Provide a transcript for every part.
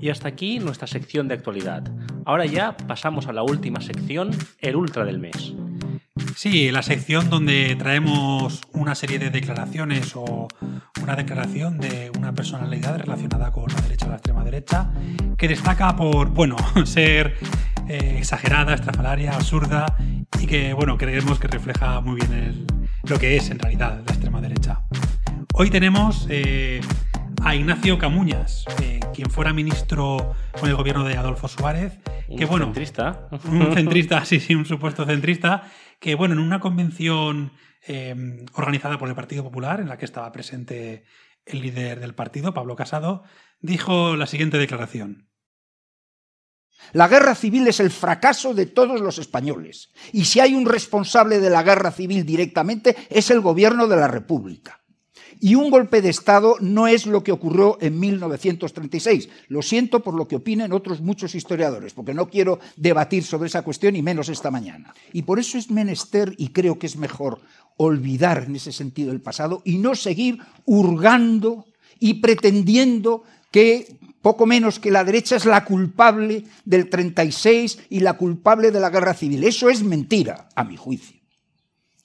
Y hasta aquí nuestra sección de actualidad. Ahora ya pasamos a la última sección, el Ultra del mes. Sí, la sección donde traemos una serie de declaraciones o una declaración de una personalidad relacionada con la derecha o la extrema derecha que destaca por, bueno, ser eh, exagerada, estrafalaria, absurda y que, bueno, creemos que refleja muy bien lo que es en realidad la extrema derecha. Hoy tenemos eh, a Ignacio Camuñas. Eh, quien fuera ministro con el gobierno de Adolfo Suárez. Que, un bueno, centrista. Un centrista, sí, sí, un supuesto centrista. Que bueno, en una convención em, organizada por el Partido Popular, en la que estaba presente el líder del partido, Pablo Casado, dijo la siguiente declaración. La guerra civil es el fracaso de todos los españoles. Y si hay un responsable de la guerra civil directamente, es el gobierno de la República. Y un golpe de Estado no es lo que ocurrió en 1936. Lo siento por lo que opinen otros muchos historiadores, porque no quiero debatir sobre esa cuestión y menos esta mañana. Y por eso es menester, y creo que es mejor, olvidar en ese sentido el pasado y no seguir hurgando y pretendiendo que poco menos que la derecha es la culpable del 36 y la culpable de la guerra civil. Eso es mentira, a mi juicio.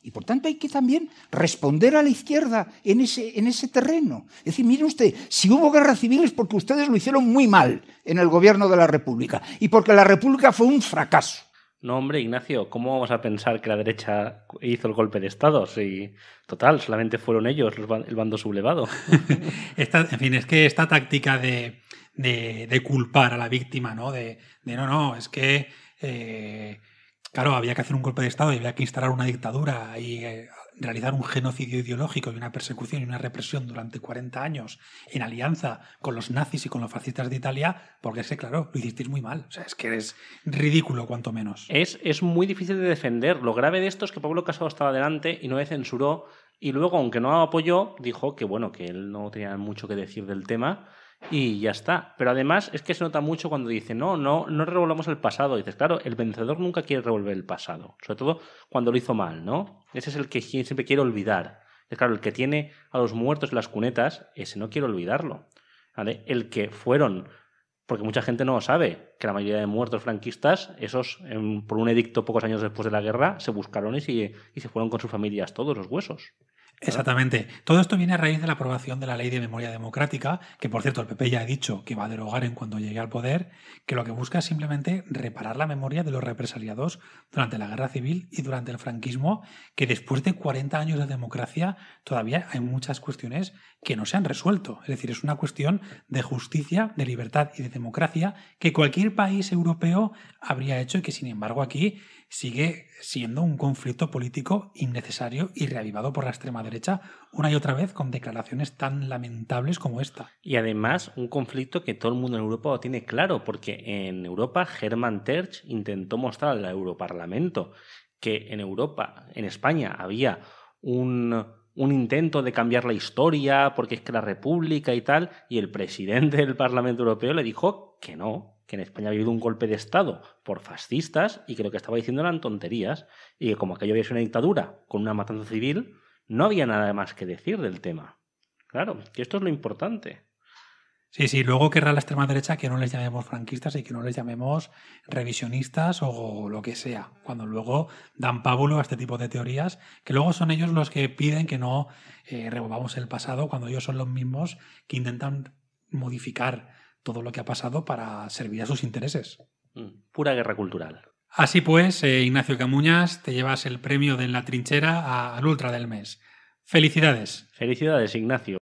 Y por tanto hay que también responder a la izquierda en ese, en ese terreno. Es decir, mire usted, si hubo guerra civil es porque ustedes lo hicieron muy mal en el gobierno de la República y porque la República fue un fracaso. No, hombre, Ignacio, ¿cómo vamos a pensar que la derecha hizo el golpe de Estado? Si, total, solamente fueron ellos el bando sublevado. en fin, es que esta táctica de, culpar a la víctima, ¿no? De, no, no, es que... Eh, Claro, había que hacer un golpe de Estado y había que instalar una dictadura y eh, realizar un genocidio ideológico y una persecución y una represión durante 40 años en alianza con los nazis y con los fascistas de Italia, porque ese, claro, lo hicisteis muy mal. O sea, es que eres ridículo, cuanto menos. Es, es muy difícil de defender. Lo grave de esto es que Pablo Casado estaba delante y no le censuró. Y luego, aunque no apoyó, dijo que bueno, que él no tenía mucho que decir del tema y ya está. Pero además es que se nota mucho cuando dice, no, no, no revolvamos el pasado. dices, claro, el vencedor nunca quiere revolver el pasado, sobre todo cuando lo hizo mal, ¿no? Ese es el que siempre quiere olvidar. Es claro, el que tiene a los muertos en las cunetas, ese no quiere olvidarlo. El que fueron, porque mucha gente no sabe, que la mayoría de muertos franquistas, esos em, por un edicto pocos años después de la guerra, se buscaron y y se fueron con sus familias todos los huesos. Exactamente. Todo esto viene a raíz de la aprobación de la Ley de Memoria Democrática, que por cierto el PP ya ha dicho que va a derogar en cuanto llegue al poder, que lo que busca es simplemente reparar la memoria de los represaliados durante la Guerra Civil y durante el franquismo, que después de 40 años de democracia todavía hay muchas cuestiones que no se han resuelto. Es decir, es una cuestión de justicia, de libertad y de democracia que cualquier país europeo habría hecho y que sin embargo aquí sigue siendo un conflicto político innecesario y reavivado por la extrema derecha una y otra vez con declaraciones tan lamentables como esta. Y además un conflicto que todo el mundo en Europa tiene claro, porque en Europa Germán Terch intentó mostrar al Europarlamento que en Europa, en España, había un, un intento de cambiar la historia, porque es que la República y tal, y el presidente del Parlamento Europeo le dijo que no, que en España había habido un golpe de Estado por fascistas y que lo que estaba diciendo eran tonterías y que como aquello había sido una dictadura con una matanza civil, no había nada más que decir del tema. Claro, que esto es lo importante. Sí, sí, luego querrá la extrema derecha que no les llamemos franquistas y que no les llamemos revisionistas o lo que sea, cuando luego dan pábulo a este tipo de teorías, que luego son ellos los que piden que no eh, revolvamos el pasado, cuando ellos son los mismos que intentan modificar todo lo que ha pasado para servir a sus intereses. Mm, pura guerra cultural. Así pues, eh, Ignacio Camuñas, te llevas el premio de la Trinchera al Ultra del Mes. Felicidades. Felicidades, Ignacio.